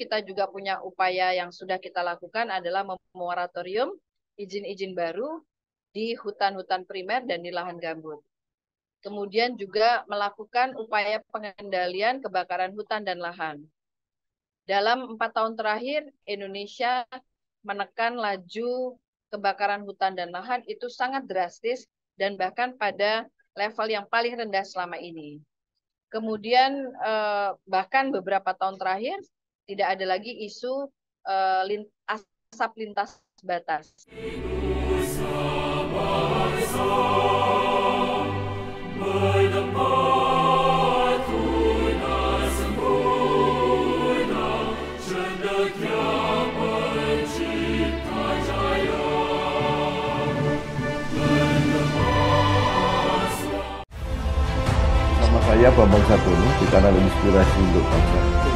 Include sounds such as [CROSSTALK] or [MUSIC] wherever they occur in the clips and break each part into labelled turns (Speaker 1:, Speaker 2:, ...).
Speaker 1: kita juga punya upaya yang sudah kita lakukan adalah memoratorium izin-izin baru di hutan-hutan primer dan di lahan gambut. Kemudian juga melakukan upaya pengendalian kebakaran hutan dan lahan. Dalam empat tahun terakhir, Indonesia menekan laju kebakaran hutan dan lahan itu sangat drastis dan bahkan pada level yang paling rendah selama ini. Kemudian eh, bahkan beberapa tahun terakhir tidak ada lagi isu uh, lin, asap lintas batas.
Speaker 2: Nama saya Bambang Sartono di kanal Inspirasi untuk Bangsa.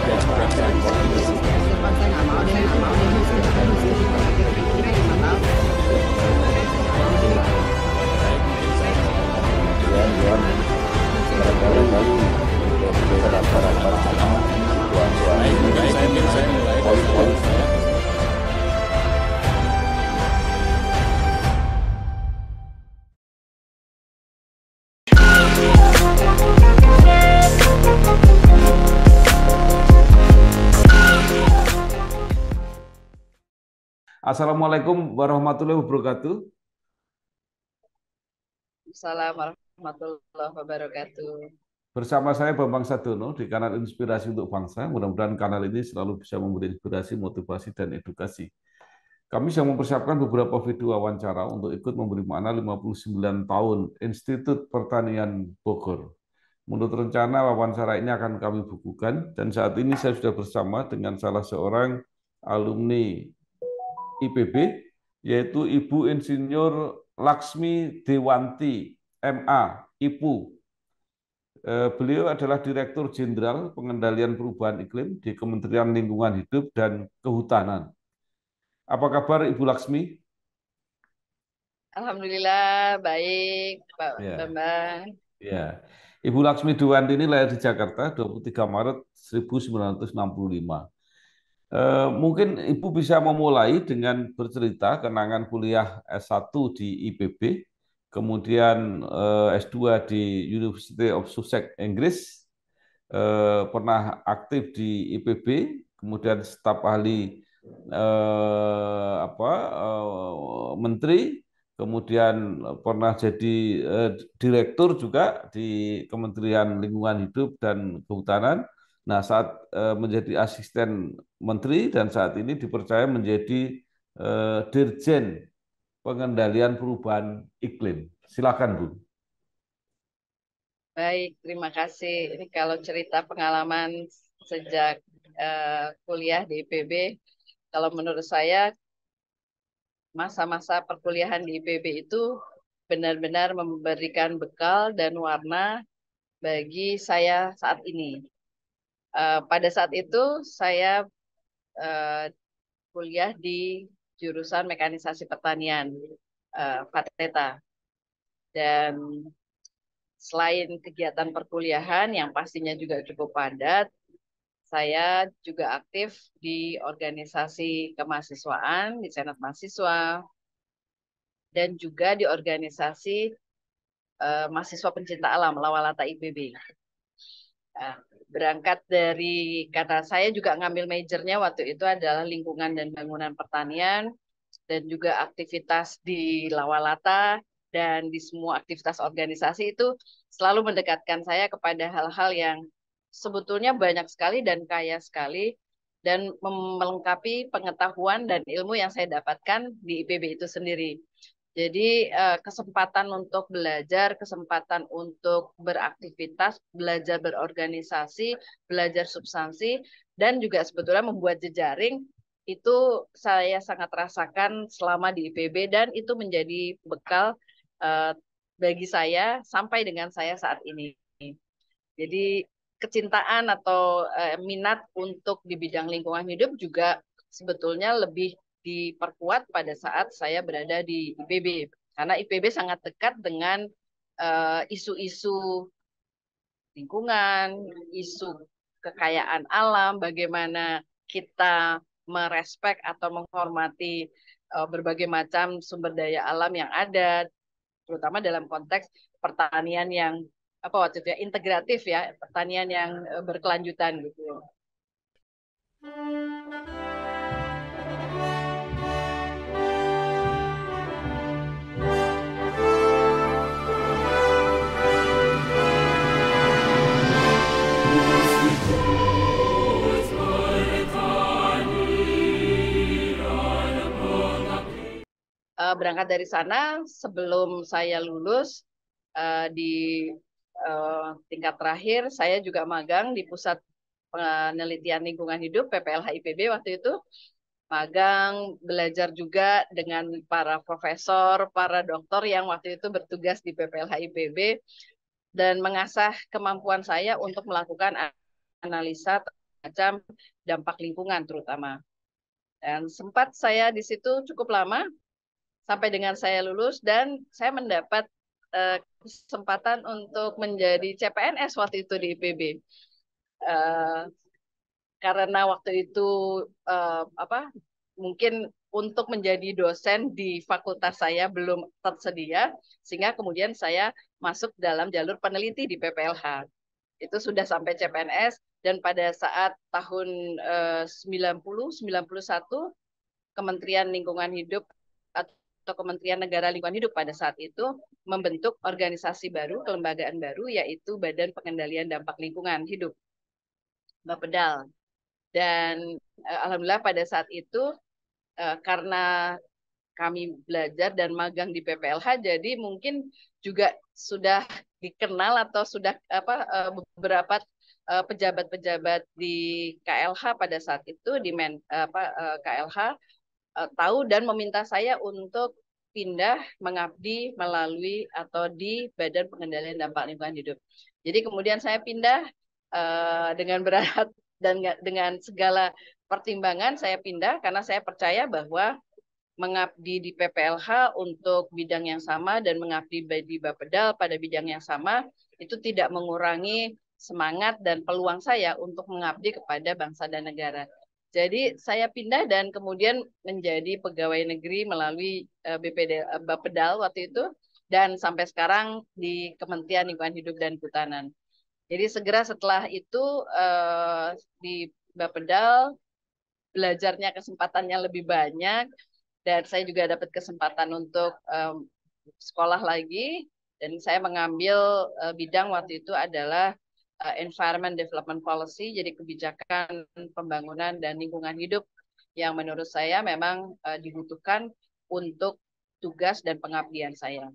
Speaker 3: That's what
Speaker 2: Assalamualaikum warahmatullahi wabarakatuh.
Speaker 1: Assalamualaikum warahmatullahi wabarakatuh.
Speaker 2: Bersama saya Bambang Sadono di kanal Inspirasi untuk Bangsa. Mudah-mudahan kanal ini selalu bisa memberi inspirasi, motivasi, dan edukasi. Kami sudah mempersiapkan beberapa video wawancara untuk ikut memberi makna 59 tahun Institut Pertanian Bogor. Menurut rencana, wawancara ini akan kami bukukan, dan saat ini saya sudah bersama dengan salah seorang alumni IPB, yaitu Ibu Insinyur Laksmi Dewanti, MA, IPU. E, beliau adalah Direktur Jenderal Pengendalian Perubahan Iklim di Kementerian Lingkungan Hidup dan Kehutanan. Apa kabar Ibu Laksmi?
Speaker 1: Alhamdulillah baik, Pak ya. Bambang.
Speaker 2: Ya. Ibu Laksmi Dewanti ini lahir di Jakarta 23 Maret 1965. E, mungkin Ibu bisa memulai dengan bercerita kenangan kuliah S1 di IPB, kemudian e, eh, S2 di University of Sussex, Inggris, e, pernah aktif di IPB, kemudian staf ahli apa menteri, kemudian pernah jadi direktur juga di Kementerian Lingkungan Hidup dan Kehutanan Nah, saat eh, menjadi asisten menteri dan saat ini dipercaya menjadi eh, dirjen pengendalian perubahan iklim. Silakan, Bu.
Speaker 1: Baik, terima kasih. Ini kalau cerita pengalaman sejak uh, kuliah di IPB, kalau menurut saya masa-masa perkuliahan di IPB itu benar-benar memberikan bekal dan warna bagi saya saat ini. Eh, pada saat itu saya uh, kuliah di jurusan mekanisasi pertanian uh, Dan selain kegiatan perkuliahan yang pastinya juga cukup padat, saya juga aktif di organisasi kemahasiswaan, di senat mahasiswa, dan juga di organisasi uh, mahasiswa pencinta alam, Lawalata IPB. Eh, berangkat dari kata saya juga ngambil majornya waktu itu adalah lingkungan dan bangunan pertanian dan juga aktivitas di Lawalata dan di semua aktivitas organisasi itu selalu mendekatkan saya kepada hal-hal yang sebetulnya banyak sekali dan kaya sekali dan melengkapi pengetahuan dan ilmu yang saya dapatkan di IPB itu sendiri. Jadi eh, kesempatan untuk belajar, kesempatan untuk beraktivitas, belajar berorganisasi, belajar substansi, dan juga sebetulnya membuat jejaring itu saya sangat rasakan selama di IPB dan itu menjadi bekal eh, bagi saya sampai dengan saya saat ini. Jadi kecintaan atau eh, minat untuk di bidang lingkungan hidup juga sebetulnya lebih diperkuat pada saat saya berada di IPB karena IPB sangat dekat dengan eh, isu-isu uh, lingkungan, isu kekayaan alam, bagaimana kita merespek atau menghormati uh, berbagai macam sumber daya alam yang ada, terutama dalam konteks pertanian yang apa waktu itu ya integratif ya, pertanian yang eh, berkelanjutan gitu. Thank you. berangkat dari sana sebelum saya lulus uh, di uh, tingkat terakhir saya juga magang di pusat penelitian lingkungan hidup PPLH IPB waktu itu magang, belajar juga dengan para profesor, para dokter yang waktu itu bertugas di PPLH IPB dan mengasah kemampuan saya untuk melakukan analisa macam dampak lingkungan terutama. Dan sempat saya di situ cukup lama sampai dengan saya lulus dan saya mendapat uh, kesempatan untuk menjadi CPNS waktu itu di IPB. Uh, eh, karena waktu itu uh, apa mungkin untuk menjadi dosen di fakultas saya belum tersedia sehingga kemudian saya masuk dalam jalur peneliti di PPLH. Itu sudah sampai CPNS dan pada saat tahun uh, 90 91 Kementerian Lingkungan Hidup atau Kementerian Negara Lingkungan Hidup pada saat itu membentuk organisasi baru, kelembagaan baru, yaitu Badan Pengendalian Dampak Lingkungan Hidup, Bapedal. Dan eh, alhamdulillah pada saat itu eh, karena kami belajar dan magang di PPLH, jadi mungkin juga sudah dikenal atau sudah apa eh, beberapa eh, pejabat-pejabat di KLH pada saat itu di men, eh, apa, KLH eh, uh, tahu dan meminta saya untuk pindah mengabdi melalui atau di Badan Pengendalian Dampak Lingkungan Hidup. Jadi kemudian saya pindah uh, dengan berat [LAUGHS] dan dengan segala pertimbangan saya pindah karena saya percaya bahwa mengabdi di PPLH untuk bidang yang sama dan mengabdi di Bapedal pada bidang yang sama itu tidak mengurangi semangat dan peluang saya untuk mengabdi kepada bangsa dan negara. Jadi saya pindah dan kemudian menjadi pegawai negeri melalui eh, BPD eh, Bapedal waktu itu dan sampai sekarang di Kementerian Lingkungan Hidup dan Kehutanan. Jadi segera setelah itu eh, di Bapedal belajarnya kesempatannya lebih banyak dan saya juga dapat kesempatan untuk sekolah lagi dan saya mengambil bidang waktu itu adalah uh, Environment Development Policy, jadi kebijakan pembangunan dan lingkungan hidup yang menurut saya memang uh, dibutuhkan untuk tugas dan pengabdian saya.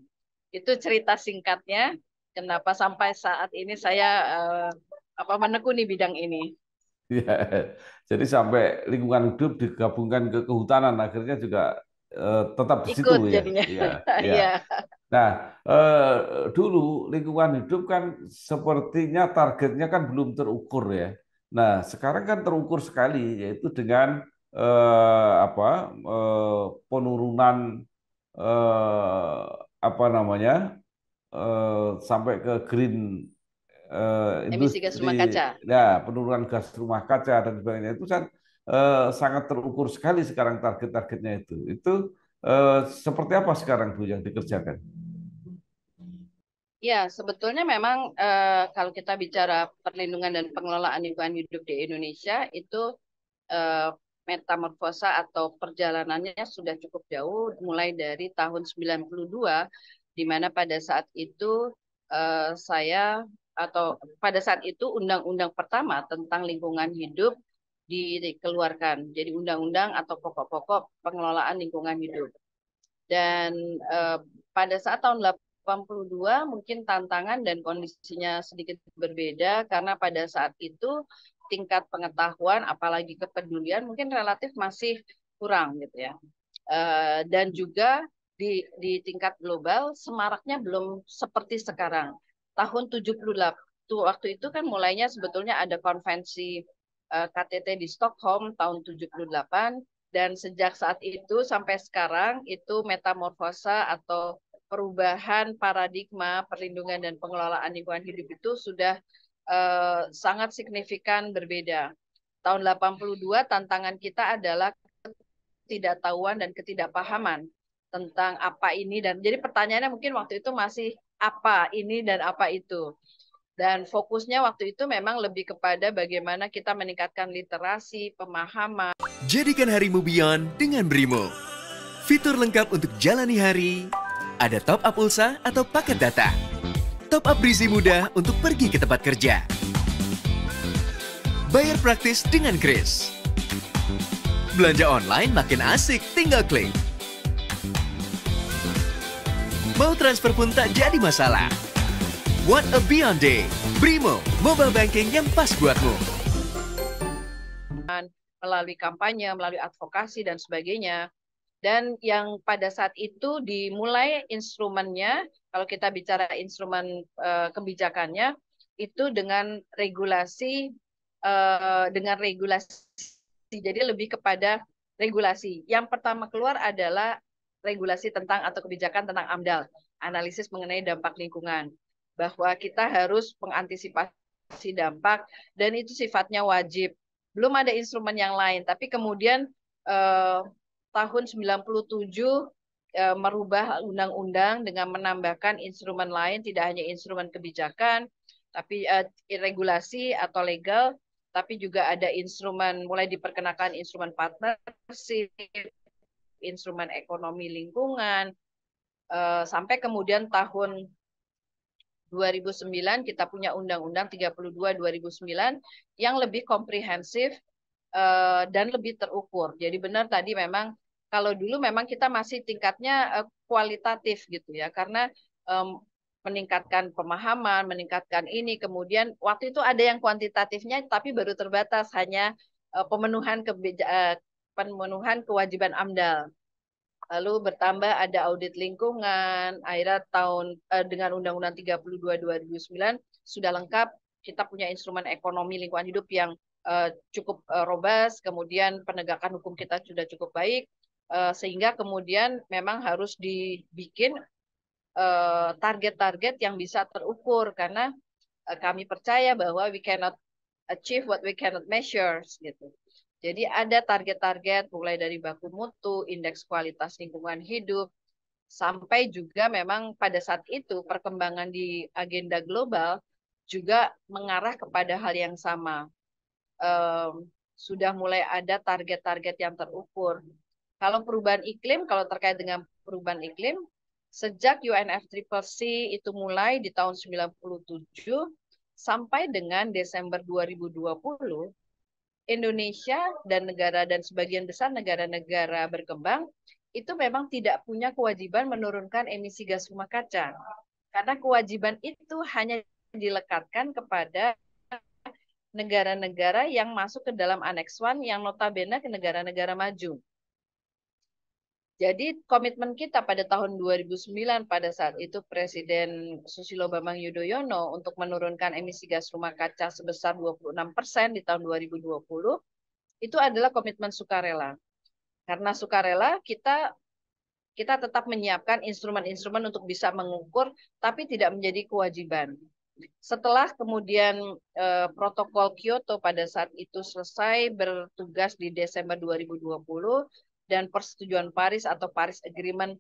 Speaker 1: Itu cerita singkatnya kenapa sampai saat ini saya uh, apa menekuni bidang ini.
Speaker 2: Ya, jadi sampai lingkungan hidup digabungkan ke kehutanan akhirnya juga uh, tetap di Ikut situ ya? jadinya. ya. Iya. ya. [LAUGHS] Nah, eh, dulu lingkungan hidup kan sepertinya targetnya kan belum terukur ya. Nah, sekarang kan terukur sekali yaitu dengan eh, apa eh, penurunan eh, apa namanya eh, sampai ke green eh, emisi gas rumah kaca. Ya, penurunan gas rumah kaca dan sebagainya itu kan eh, sangat terukur sekali sekarang target-targetnya itu. Itu Eh, seperti apa sekarang Bu yang dikerjakan?
Speaker 1: Ya, sebetulnya memang eh, kalau kita bicara perlindungan dan pengelolaan lingkungan hidup di Indonesia itu eh, metamorfosa atau perjalanannya sudah cukup jauh mulai dari tahun 92 di mana pada saat itu saya atau pada saat itu undang-undang pertama tentang lingkungan hidup dikeluarkan jadi undang-undang atau pokok-pokok pengelolaan lingkungan hidup. Dan eh, pada saat tahun 82 mungkin tantangan dan kondisinya sedikit berbeda karena pada saat itu tingkat pengetahuan apalagi kepedulian mungkin relatif masih kurang gitu ya. Eh, dan juga di, di tingkat global semaraknya belum seperti sekarang. Tahun 78 waktu itu kan mulainya sebetulnya ada konvensi Eh, KTT di Stockholm tahun 78 dan sejak saat itu sampai sekarang itu metamorfosa atau perubahan paradigma perlindungan dan pengelolaan lingkungan hidup itu sudah uh, sangat signifikan berbeda. Tahun 82 tantangan kita adalah ketidaktahuan dan ketidakpahaman tentang apa ini dan jadi pertanyaannya mungkin waktu itu masih apa ini dan apa itu. Dan fokusnya waktu itu memang lebih kepada bagaimana kita meningkatkan literasi, pemahaman. Jadikan harimu Beyond dengan Brimo. Fitur lengkap untuk jalani hari, ada top up pulsa atau paket data. Top up Brizi mudah
Speaker 2: untuk pergi ke tempat kerja. Bayar praktis dengan Kris. Belanja online makin asik, tinggal klik. Mau transfer pun tak jadi masalah. What a Beyond Day. Brimo, mobile banking yang pas buatmu.
Speaker 1: Melalui kampanye, melalui advokasi dan sebagainya. Dan yang pada saat itu dimulai instrumennya, kalau kita bicara instrumen eh, kebijakannya, itu dengan regulasi, eh, dengan regulasi. Jadi lebih kepada regulasi. Yang pertama keluar adalah regulasi tentang atau kebijakan tentang AMDAL, analisis mengenai dampak lingkungan bahwa kita harus mengantisipasi dampak dan itu sifatnya wajib. Belum ada instrumen yang lain, tapi kemudian eh, tahun 97 eh, merubah undang-undang dengan menambahkan instrumen lain, tidak hanya instrumen kebijakan, tapi eh, regulasi atau legal, tapi juga ada instrumen mulai diperkenakan instrumen partnership, instrumen ekonomi lingkungan, eh, sampai kemudian tahun 2009 kita punya Undang-Undang 32 2009 yang lebih komprehensif uh, dan lebih terukur. Jadi benar tadi memang kalau dulu memang kita masih tingkatnya uh, kualitatif gitu ya karena um, meningkatkan pemahaman, meningkatkan ini kemudian waktu itu ada yang kuantitatifnya tapi baru terbatas hanya uh, pemenuhan kebeja, uh, pemenuhan kewajiban AMDAL. Lalu bertambah ada audit lingkungan, akhirnya tahun eh, dengan Undang-Undang 32 2009 sudah lengkap kita punya instrumen ekonomi lingkungan hidup yang eh, cukup robust. Eh, robas, kemudian penegakan hukum kita sudah cukup baik, eh, sehingga kemudian memang harus dibikin eh, target-target eh, yang bisa terukur karena eh, kami percaya bahwa we cannot achieve what we cannot measure gitu. Jadi ada target-target mulai dari baku mutu, indeks kualitas lingkungan hidup, sampai juga memang pada saat itu perkembangan di agenda global juga mengarah kepada hal yang sama. Um, sudah mulai ada target-target yang terukur. Kalau perubahan iklim, kalau terkait dengan perubahan iklim, sejak UNFCCC itu mulai di tahun 97 sampai dengan Desember 2020 Indonesia dan negara dan sebagian besar negara-negara berkembang itu memang tidak punya kewajiban menurunkan emisi gas rumah kaca. Karena kewajiban itu hanya dilekatkan kepada negara-negara yang masuk ke dalam aneks 1 yang notabene ke negara-negara maju. Jadi komitmen kita pada tahun 2009 pada saat itu Presiden Susilo Bambang Yudhoyono untuk menurunkan emisi gas rumah kaca sebesar 26 persen di tahun 2020 itu adalah komitmen sukarela. Karena sukarela kita kita tetap menyiapkan instrumen-instrumen untuk bisa mengukur tapi tidak menjadi kewajiban. Setelah kemudian eh, protokol Kyoto pada saat itu selesai bertugas di Desember 2020, dan persetujuan Paris atau Paris Agreement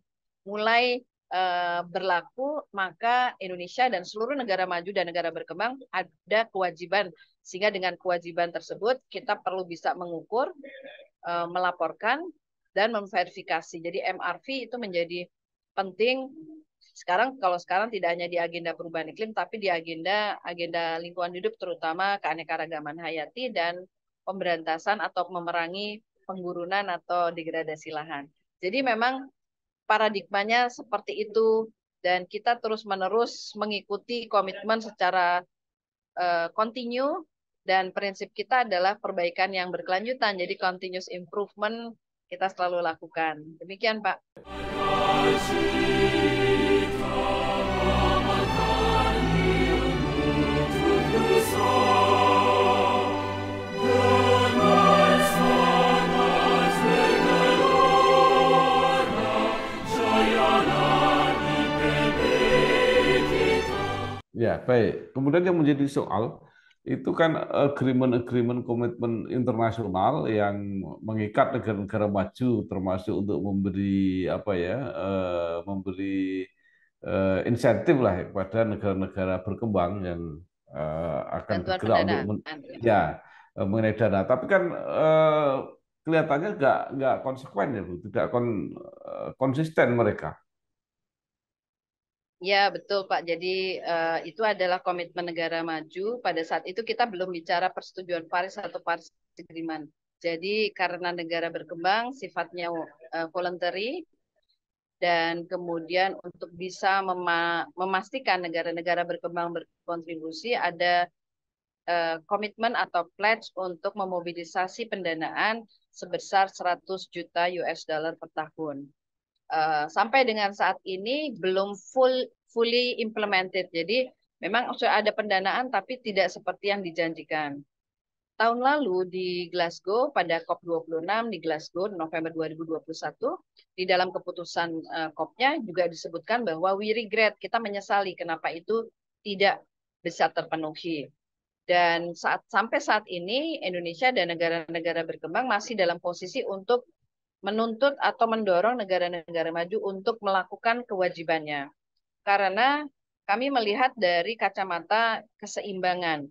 Speaker 1: mulai eh, berlaku, maka Indonesia dan seluruh negara maju dan negara berkembang ada kewajiban. Sehingga dengan kewajiban tersebut kita perlu bisa mengukur, eh, melaporkan dan memverifikasi. Jadi MRV itu menjadi penting sekarang kalau sekarang tidak hanya di agenda perubahan iklim tapi di agenda agenda lingkungan hidup terutama keanekaragaman hayati dan pemberantasan atau memerangi penggurunan atau degradasi lahan. Jadi memang paradigmanya seperti itu dan kita terus-menerus mengikuti komitmen secara kontinu eh, uh, dan prinsip kita adalah perbaikan yang berkelanjutan. Jadi continuous improvement kita selalu lakukan. Demikian, Pak.
Speaker 2: Ya, baik. Kemudian yang menjadi soal itu kan agreement-agreement komitmen internasional yang mengikat negara-negara maju termasuk untuk memberi apa ya, eh, memberi eh, insentif lah kepada negara-negara berkembang yang eh, akan bergerak untuk men gitu. ya mengenai dana. Tapi kan kelihatannya nggak nggak konsekuen ya, Bu. tidak kon konsisten mereka.
Speaker 1: Ya, betul Pak. Jadi uh, itu adalah komitmen negara maju. Pada saat itu kita belum bicara persetujuan Paris atau Paris Agreement. Jadi karena negara berkembang sifatnya uh, voluntary dan kemudian untuk bisa mema memastikan negara-negara berkembang berkontribusi ada uh, komitmen atau pledge untuk memobilisasi pendanaan sebesar 100 juta US dollar per tahun. Eh, sampai dengan saat ini belum full fully implemented. Jadi memang sudah ada pendanaan tapi tidak seperti yang dijanjikan. Tahun lalu di Glasgow pada COP26 di Glasgow November 2021 di dalam keputusan eh, COP-nya juga disebutkan bahwa we regret kita menyesali kenapa itu tidak bisa terpenuhi. Dan saat sampai saat ini Indonesia dan negara-negara berkembang masih dalam posisi untuk menuntut atau mendorong negara-negara maju untuk melakukan kewajibannya. Karena kami melihat dari kacamata keseimbangan.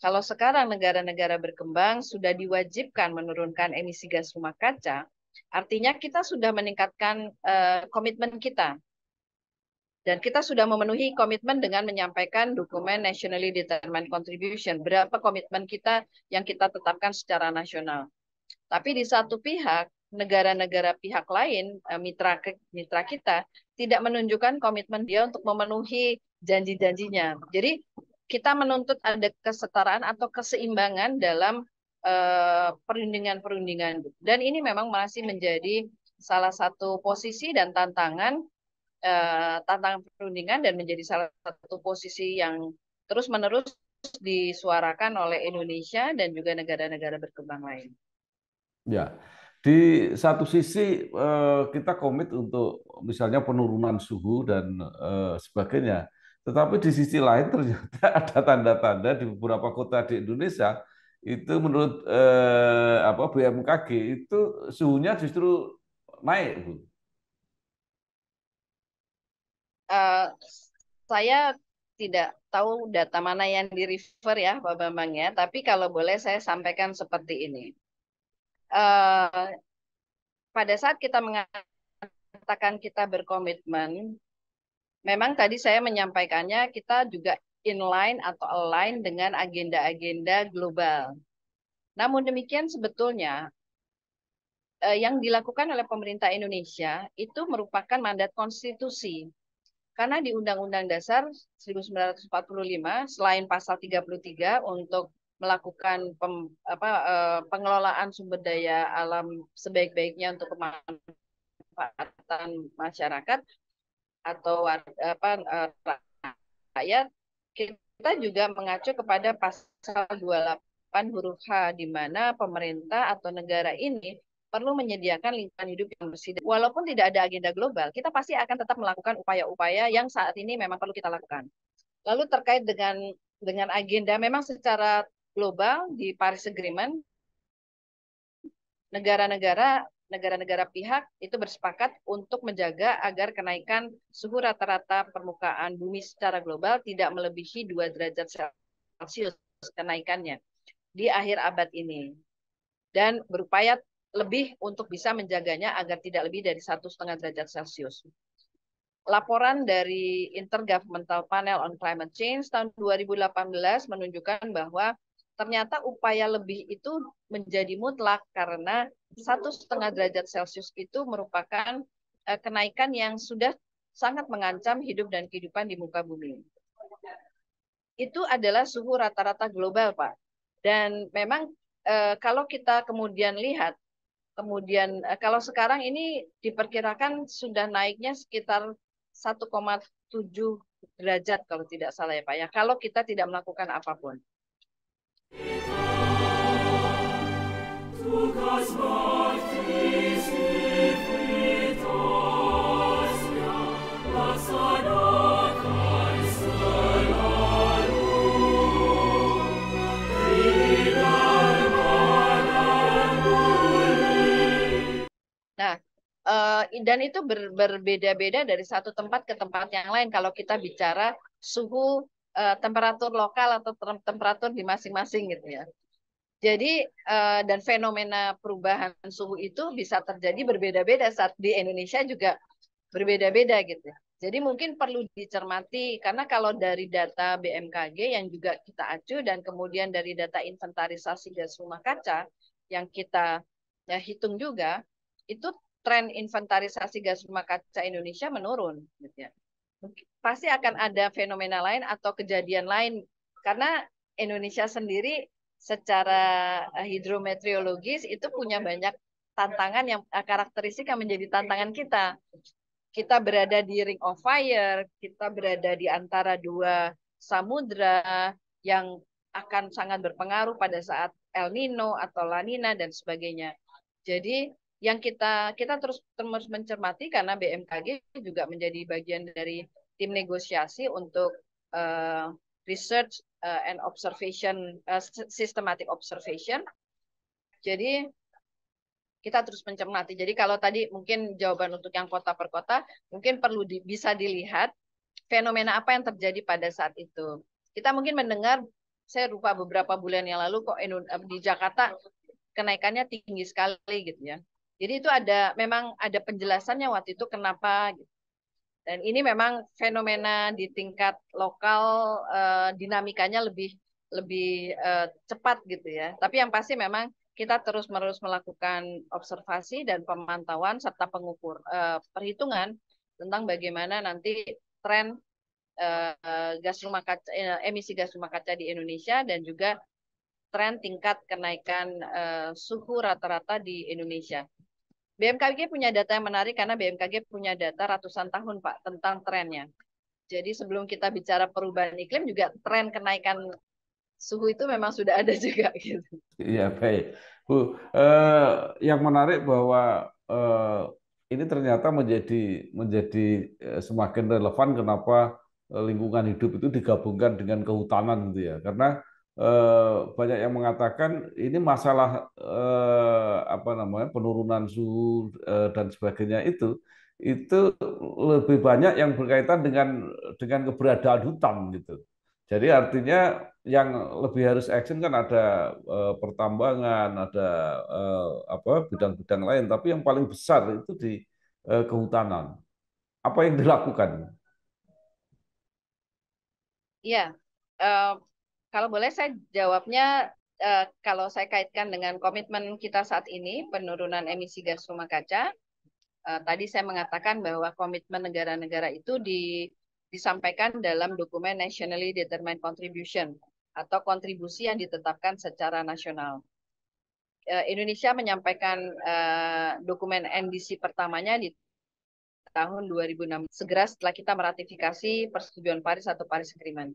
Speaker 1: Kalau sekarang negara-negara berkembang sudah diwajibkan menurunkan emisi gas rumah kaca, artinya kita sudah meningkatkan uh, komitmen kita dan kita sudah memenuhi komitmen dengan menyampaikan dokumen nationally determined contribution berapa komitmen kita yang kita tetapkan secara nasional tapi di satu pihak negara-negara pihak lain eh, mitra mitra kita tidak menunjukkan komitmen dia untuk memenuhi janji-janjinya. Jadi kita menuntut ada kesetaraan atau keseimbangan dalam eh, perundingan-perundingan. Uh, Dan ini memang masih menjadi salah satu posisi dan tantangan uh, tantangan perundingan dan menjadi salah satu posisi yang terus menerus disuarakan oleh Indonesia dan juga negara-negara berkembang lain.
Speaker 2: Ya, di satu sisi eh, kita komit untuk misalnya penurunan suhu dan eh, sebagainya, tetapi di sisi lain ternyata [LAUGHS] ada tanda-tanda di beberapa kota di Indonesia itu menurut eh, apa BMKG itu suhunya justru naik, Bu.
Speaker 1: Uh, saya tidak tahu data mana yang di refer ya Pak Bambang ya, tapi kalau boleh saya sampaikan seperti ini. Eh, pada saat kita mengatakan kita berkomitmen, memang tadi saya menyampaikannya kita juga inline atau align dengan agenda-agenda global. Namun demikian sebetulnya eh, yang dilakukan oleh pemerintah Indonesia itu merupakan mandat konstitusi. Karena di Undang-Undang Dasar 1945 selain pasal 33 untuk melakukan pem, apa, eh, pengelolaan sumber daya alam sebaik-baiknya untuk pemanfaatan masyarakat atau apa eh, rakyat kita juga mengacu kepada pasal 28 huruf H di mana pemerintah atau negara ini perlu menyediakan lingkungan hidup yang bersih. Walaupun tidak ada agenda global, kita pasti akan tetap melakukan upaya-upaya yang saat ini memang perlu kita lakukan. Lalu terkait dengan dengan agenda memang secara global di Paris Agreement, negara-negara negara-negara pihak itu bersepakat untuk menjaga agar kenaikan suhu rata-rata permukaan bumi secara global tidak melebihi 2 derajat Celcius kenaikannya di akhir abad ini dan berupaya lebih untuk bisa menjaganya agar tidak lebih dari satu setengah derajat Celcius. Laporan dari Intergovernmental Panel on Climate Change tahun 2018 menunjukkan bahwa ternyata upaya lebih itu menjadi mutlak karena satu setengah derajat Celcius itu merupakan e, kenaikan yang sudah sangat mengancam hidup dan kehidupan di muka bumi. Itu adalah suhu rata-rata global, Pak. Dan memang e, kalau kita kemudian lihat, kemudian e, kalau sekarang ini diperkirakan sudah naiknya sekitar 1,7 derajat kalau tidak salah ya Pak ya, kalau kita tidak melakukan apapun. Nah, eh, dan itu ber, berbeda-beda dari satu tempat ke tempat yang lain. Kalau kita bicara suhu uh, temperatur lokal atau temperatur di masing-masing gitu ya. Jadi uh, dan fenomena perubahan suhu itu bisa terjadi berbeda-beda saat di Indonesia juga berbeda-beda gitu. Ya. Jadi mungkin perlu dicermati karena kalau dari data BMKG yang juga kita acu dan kemudian dari data inventarisasi gas rumah kaca yang kita ya, hitung juga itu tren inventarisasi gas rumah kaca Indonesia menurun gitu ya pasti akan ada fenomena lain atau kejadian lain karena Indonesia sendiri secara eh, hidrometeorologis itu punya banyak tantangan yang eh, karakteristik yang menjadi tantangan kita. Kita berada di ring of fire, kita berada di antara dua samudra yang akan sangat berpengaruh pada saat El Nino atau La Nina dan sebagainya. Jadi yang kita kita terus terus mencermati karena BMKG juga menjadi bagian dari tim negosiasi untuk uh, research uh, and observation uh, systematic observation. Jadi kita terus mencermati. Jadi kalau tadi mungkin jawaban untuk yang kota per kota mungkin perlu di, bisa dilihat fenomena apa yang terjadi pada saat itu. Kita mungkin mendengar saya lupa beberapa bulan yang lalu kok di Jakarta kenaikannya tinggi sekali gitu ya. Jadi itu ada memang ada penjelasannya waktu itu kenapa gitu. Dan ini memang fenomena di tingkat lokal eh, dinamikanya lebih lebih eh, cepat gitu ya. Tapi yang pasti memang kita terus-menerus melakukan observasi dan pemantauan serta pengukur eh, perhitungan tentang bagaimana nanti tren eh, gas rumah kaca eh, emisi gas rumah kaca di Indonesia dan juga tren tingkat kenaikan eh, suhu rata-rata di Indonesia. BMKG punya data yang menarik karena BMKG punya data ratusan tahun, Pak, tentang trennya. Jadi sebelum kita bicara perubahan iklim juga tren kenaikan suhu itu memang sudah ada [LAUGHS] juga gitu.
Speaker 2: Iya, baik. Bu, eh, yang menarik bahwa eh, ini ternyata menjadi menjadi eh, semakin relevan kenapa lingkungan hidup itu digabungkan dengan kehutanan gitu ya. Karena Eh, banyak yang mengatakan ini masalah eh, apa namanya penurunan suhu eh, dan sebagainya itu itu lebih banyak yang berkaitan dengan dengan keberadaan hutan gitu. Jadi artinya yang lebih harus action kan ada pertambangan, ada apa bidang-bidang lain, tapi yang paling besar itu di kehutanan. Apa yang dilakukan?
Speaker 1: Ya, uh, kalau boleh saya jawabnya uh, kalau saya kaitkan dengan komitmen kita saat ini penurunan emisi gas rumah kaca. uh, tadi saya mengatakan bahwa komitmen negara-negara itu di, disampaikan dalam dokumen Nationally Determined Contribution atau kontribusi yang ditetapkan secara nasional. Eh, Indonesia menyampaikan uh, dokumen NDC pertamanya di tahun 2006 segera setelah kita meratifikasi persetujuan Paris atau Paris Agreement.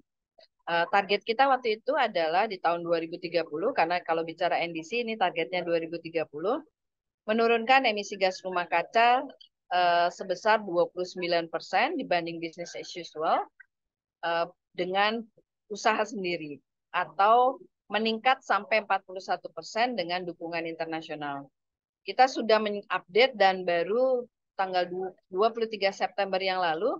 Speaker 1: Eh, target kita waktu itu adalah di tahun 2030, karena kalau bicara NDC ini targetnya 2030, menurunkan emisi gas rumah kaca uh, sebesar 29% dibanding bisnis as usual uh, dengan usaha sendiri atau meningkat sampai 41% dengan dukungan internasional. Kita sudah mengupdate dan baru tanggal 23 September yang lalu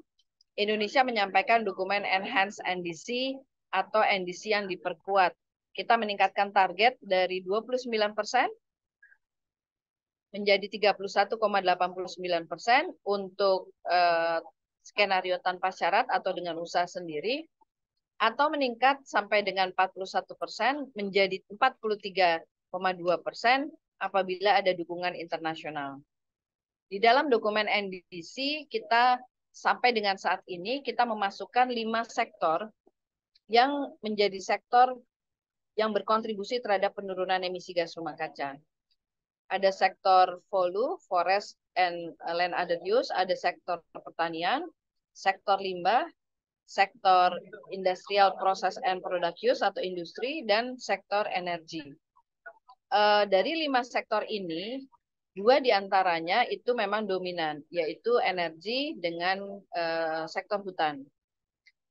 Speaker 1: Indonesia menyampaikan dokumen Enhance NDC atau NDC yang diperkuat. Kita meningkatkan target dari 29 persen menjadi 31,89 persen untuk eh, skenario tanpa syarat atau dengan usaha sendiri, atau meningkat sampai dengan 41 persen menjadi 43,2 persen apabila ada dukungan internasional. Di dalam dokumen NDC, kita sampai dengan saat ini, kita memasukkan lima sektor yang menjadi sektor yang berkontribusi terhadap penurunan emisi gas rumah kaca. Ada sektor volu, forest and uh, land other use, ada sektor pertanian, sektor limbah, sektor industrial process and product use atau industri, dan sektor energi. Uh, dari lima sektor ini, dua diantaranya itu memang dominan, yaitu energi dengan uh, sektor hutan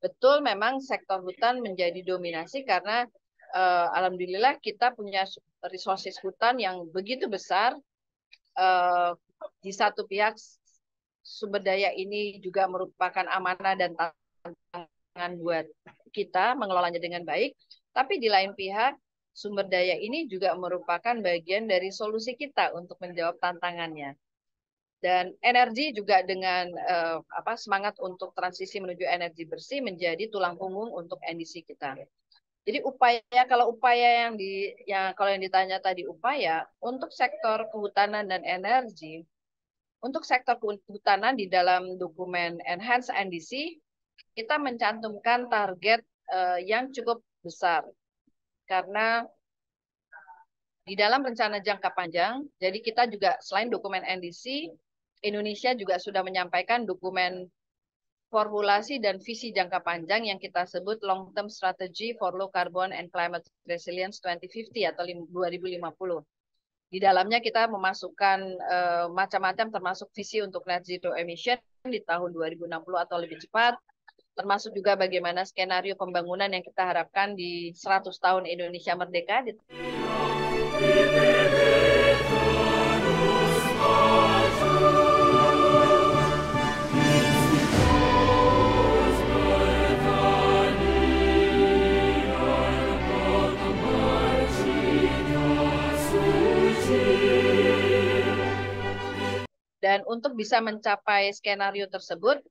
Speaker 1: betul memang sektor hutan menjadi dominasi karena uh, alhamdulillah kita punya resources hutan yang begitu besar. Uh, di satu pihak sumber daya ini juga merupakan amanah dan tantangan buat kita mengelolanya dengan baik. Tapi di lain pihak sumber daya ini juga merupakan bagian dari solusi kita untuk menjawab tantangannya dan energi juga dengan uh, apa semangat untuk transisi menuju energi bersih menjadi tulang punggung untuk NDC kita. Jadi upaya kalau upaya yang di yang kalau yang ditanya tadi upaya untuk sektor kehutanan dan energi untuk sektor kehutanan di dalam dokumen Enhance NDC kita mencantumkan target uh, yang cukup besar karena di dalam rencana jangka panjang, jadi kita juga selain dokumen NDC, Indonesia juga sudah menyampaikan dokumen formulasi dan visi jangka panjang yang kita sebut Long Term Strategy for Low Carbon and Climate Resilience 2050 atau 2050. Di dalamnya kita memasukkan uh, macam-macam termasuk visi untuk net zero emission di tahun 2060 atau lebih cepat, termasuk juga bagaimana skenario pembangunan yang kita harapkan di 100 tahun Indonesia merdeka. Di... Dan untuk bisa mencapai skenario tersebut,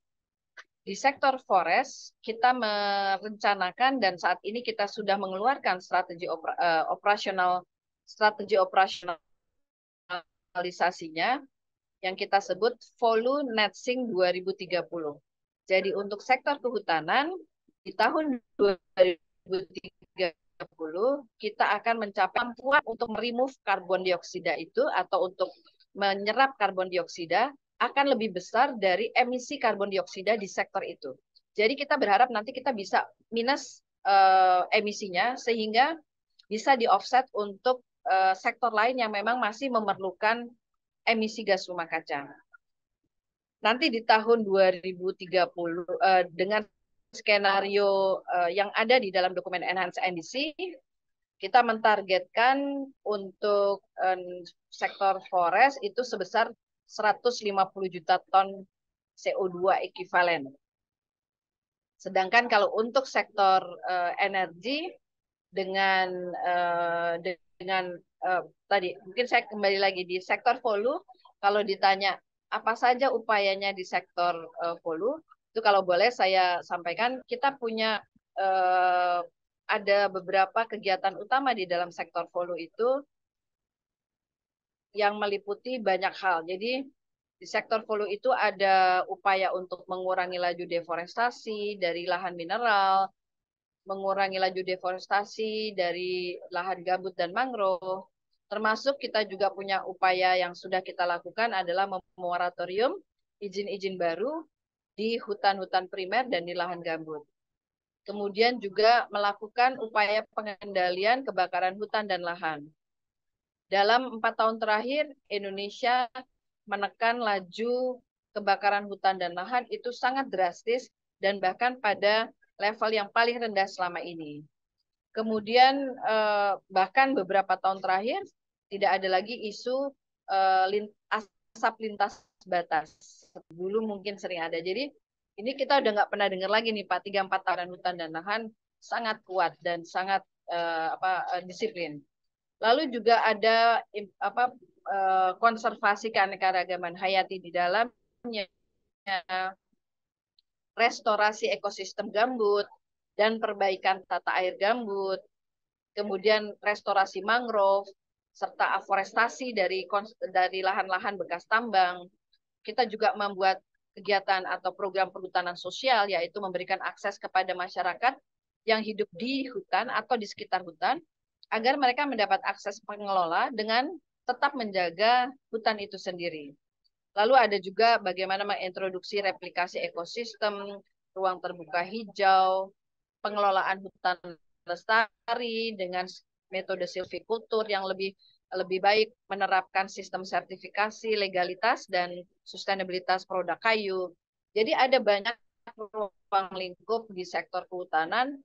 Speaker 1: di sektor forest kita merencanakan dan saat ini kita sudah mengeluarkan strategi oper, uh, eh, operasional strategi operasionalisasinya yang kita sebut Volu Netsing 2030. Jadi untuk sektor kehutanan di tahun 2030 kita akan mencapai kemampuan untuk remove karbon dioksida itu atau untuk menyerap karbon dioksida akan lebih besar dari emisi karbon dioksida di sektor itu. Jadi kita berharap nanti kita bisa minus uh, emisinya sehingga bisa di offset untuk uh, sektor lain yang memang masih memerlukan emisi gas rumah kaca. Nanti di tahun 2030 uh, eh, dengan skenario uh, yang ada di dalam dokumen Enhance NDC kita mentargetkan untuk um, sektor forest itu sebesar 150 juta ton CO2 ekivalen. Sedangkan kalau untuk sektor uh, energi dengan uh, dengan uh, tadi mungkin saya kembali lagi di sektor volu kalau ditanya apa saja upayanya di sektor uh, volu itu kalau boleh saya sampaikan kita punya uh, ada beberapa kegiatan utama di dalam sektor follow itu yang meliputi banyak hal. Jadi di sektor follow itu ada upaya untuk mengurangi laju deforestasi dari lahan mineral, mengurangi laju deforestasi dari lahan gabut dan mangrove. Termasuk kita juga punya upaya yang sudah kita lakukan adalah memoratorium izin-izin baru di hutan-hutan primer dan di lahan gambut kemudian juga melakukan upaya pengendalian kebakaran hutan dan lahan. Dalam empat tahun terakhir, Indonesia menekan laju kebakaran hutan dan lahan itu sangat drastis dan bahkan pada level yang paling rendah selama ini. Kemudian eh, bahkan beberapa tahun terakhir tidak ada lagi isu eh, asap lintas batas. Dulu mungkin sering ada. Jadi ini kita udah nggak pernah dengar lagi nih Pak, tiga empat tarian hutan dan lahan sangat kuat dan sangat uh, apa eh, disiplin. Lalu juga ada apa uh, konservasi keanekaragaman hayati di dalamnya, restorasi ekosistem gambut dan perbaikan tata air gambut, kemudian restorasi mangrove serta aforestasi dari dari lahan-lahan bekas tambang. Kita juga membuat kegiatan atau program perhutanan sosial yaitu memberikan akses kepada masyarakat yang hidup di hutan atau di sekitar hutan agar mereka mendapat akses pengelola dengan tetap menjaga hutan itu sendiri. Lalu ada juga bagaimana mengintroduksi replikasi ekosistem, ruang terbuka hijau, pengelolaan hutan lestari dengan metode silvikultur yang lebih lebih baik menerapkan sistem sertifikasi, legalitas, dan sustainabilitas produk kayu. Jadi ada banyak ruang lingkup di sektor kehutanan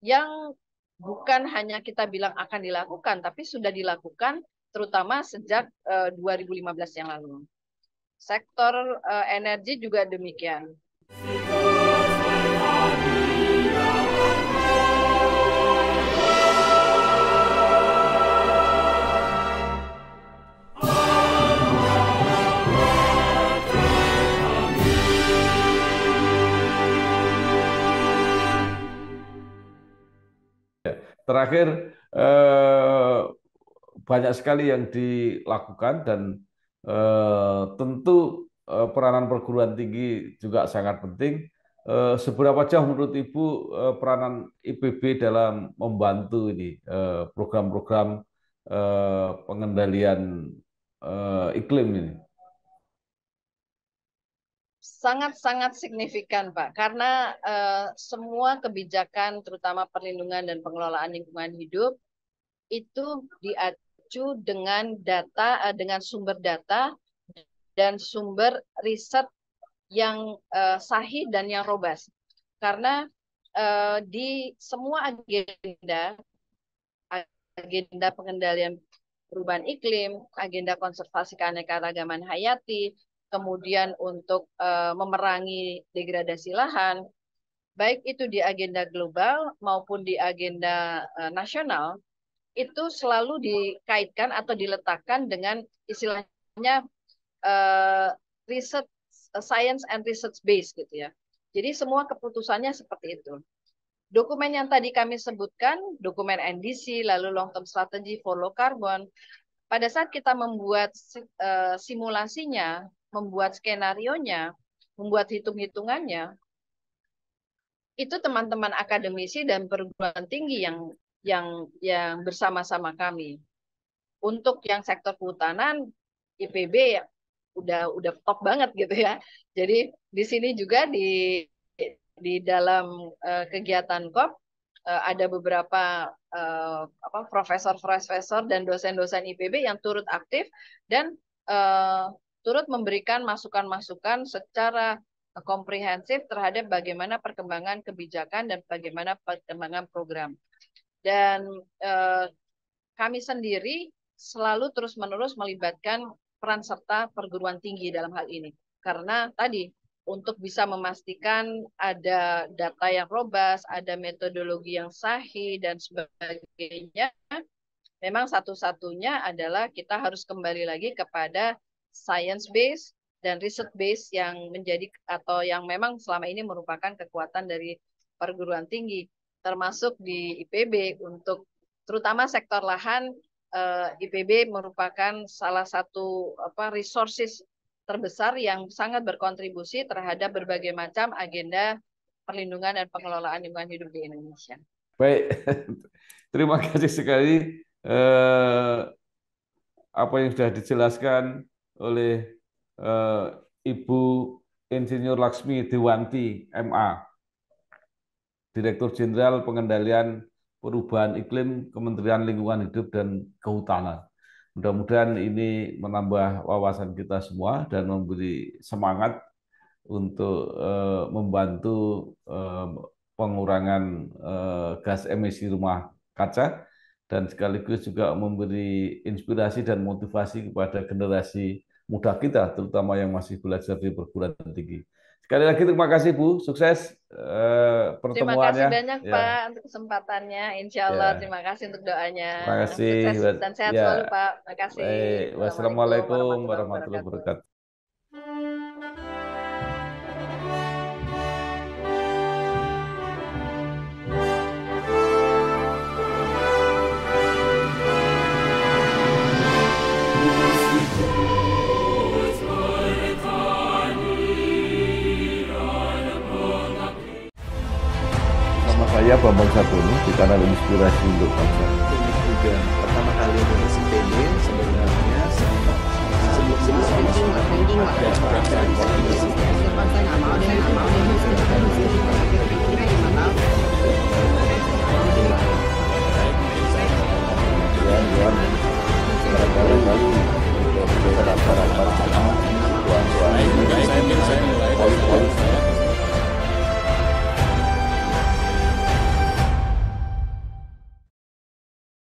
Speaker 1: yang bukan hanya kita bilang akan dilakukan, tapi sudah dilakukan terutama sejak 2015 eh, yang lalu. Sektor eh, energi juga demikian.
Speaker 2: Terakhir eh, banyak sekali yang dilakukan dan eh, tentu eh, peranan perguruan tinggi juga sangat penting. seberapa jauh menurut Ibu peranan IPB dalam membantu ini program-program pengendalian iklim ini?
Speaker 1: sangat-sangat signifikan, Pak, karena uh, semua kebijakan, terutama perlindungan dan pengelolaan lingkungan hidup, itu diacu dengan data, uh, dengan sumber data dan sumber riset yang uh, sahih dan yang robas. Karena uh, di semua agenda, agenda pengendalian perubahan iklim, agenda konservasi keanekaragaman hayati, kemudian untuk uh, memerangi degradasi lahan, baik itu di agenda global maupun di agenda uh, nasional, itu selalu dikaitkan atau diletakkan dengan istilahnya uh, eh, riset uh, science and research base gitu ya. Jadi semua keputusannya seperti itu. Dokumen yang tadi kami sebutkan, dokumen NDC, lalu long term strategy for low carbon, pada saat kita membuat uh, simulasinya, membuat skenarionya, membuat hitung-hitungannya, itu teman-teman akademisi dan perguruan tinggi yang yang yang bersama-sama kami. Untuk yang sektor kehutanan, IPB udah udah top banget gitu ya. Jadi di sini juga di di dalam uh, kegiatan KOP uh, ada beberapa uh, apa profesor-profesor dan dosen-dosen IPB yang turut aktif dan uh, turut memberikan masukan-masukan secara komprehensif terhadap bagaimana perkembangan kebijakan dan bagaimana perkembangan program. Dan eh, kami sendiri selalu terus-menerus melibatkan peran serta perguruan tinggi dalam hal ini. Karena tadi untuk bisa memastikan ada data yang robas, ada metodologi yang sahih dan sebagainya, memang satu-satunya adalah kita harus kembali lagi kepada science base dan riset base yang menjadi atau yang memang selama ini merupakan kekuatan dari perguruan tinggi termasuk di IPB untuk terutama sektor lahan eh, IPB merupakan salah satu apa resources terbesar yang sangat berkontribusi terhadap berbagai macam agenda perlindungan dan pengelolaan lingkungan hidup di Indonesia.
Speaker 2: Baik, [LAUGHS] terima kasih sekali eh, apa yang sudah dijelaskan oleh uh, Ibu Insinyur Laksmi Dewanti MA, Direktur Jenderal Pengendalian Perubahan Iklim Kementerian Lingkungan Hidup dan Kehutanan. Mudah-mudahan ini menambah wawasan kita semua dan memberi semangat untuk uh, membantu uh, pengurangan uh, gas emisi rumah kaca dan sekaligus juga memberi inspirasi dan motivasi kepada generasi muda kita, terutama yang masih belajar di perguruan tinggi. Sekali lagi terima kasih Bu, sukses eh, pertemuannya. Terima kasih banyak ya. Pak
Speaker 1: untuk kesempatannya, Insya Allah ya. terima kasih untuk doanya. Terima kasih. Sukses dan sehat ya. selalu Pak, terima kasih.
Speaker 2: Wassalamualaikum warahmatullahi wabarakatuh. apa bangsa ini kita kanal inspirasi untuk bangsa juga pertama kali Indonesia PB
Speaker 3: sebenarnya